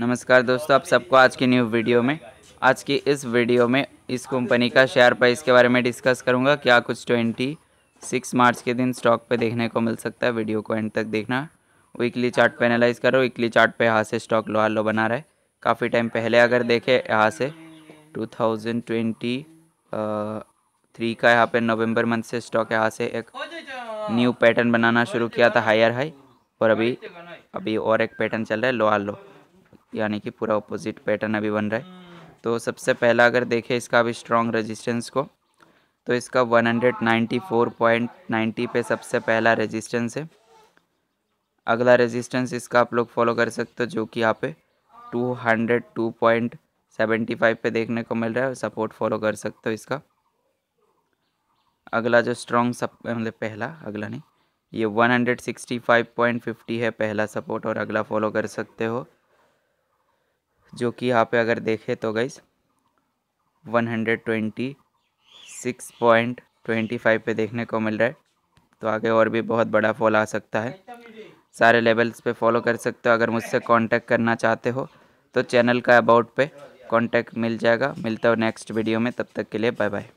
नमस्कार दोस्तों आप सबको आज की न्यू वीडियो में आज की इस वीडियो में इस कंपनी का शेयर प्राइस के बारे में डिस्कस करूंगा क्या कुछ ट्वेंटी सिक्स मार्च के दिन स्टॉक पे देखने को मिल सकता है वीडियो को एंड तक देखना वीकली चार्ट पे एनालाइज करो वीकली चार्ट पे यहाँ से स्टॉक लोहा लो बना रहा है काफ़ी टाइम पहले अगर देखे यहाँ से टू थाउजेंड ट्वेंटी थ्री का यहाँ पे नवंबर मंथ से स्टॉक यहाँ से एक न्यू पैटर्न बनाना शुरू किया था हायर हाई और अभी अभी और एक पैटर्न चल रहा है लोहा लो यानी कि पूरा अपोजिट पैटर्न अभी बन रहा है तो सबसे पहला अगर देखें इसका अभी स्ट्रॉन्ग रेजिस्टेंस को तो इसका 194.90 पे सबसे पहला रेजिस्टेंस है अगला रेजिस्टेंस इसका आप लोग फॉलो कर सकते हो जो कि यहाँ पे 202.75 पे देखने को मिल रहा है सपोर्ट फॉलो कर सकते हो इसका अगला जो स्ट्रॉन्ग सब मतलब पहला अगला नहीं ये 165.50 है पहला सपोर्ट और अगला फॉलो कर सकते हो जो कि यहाँ पे अगर देखें तो गई one hundred twenty six point twenty five पे देखने को मिल रहा है तो आगे और भी बहुत बड़ा फॉल आ सकता है सारे लेवल्स पे फॉलो कर सकते हो अगर मुझसे कांटेक्ट करना चाहते हो तो चैनल का अबाउट पे कांटेक्ट मिल जाएगा मिलता हो नेक्स्ट वीडियो में तब तक के लिए बाय बाय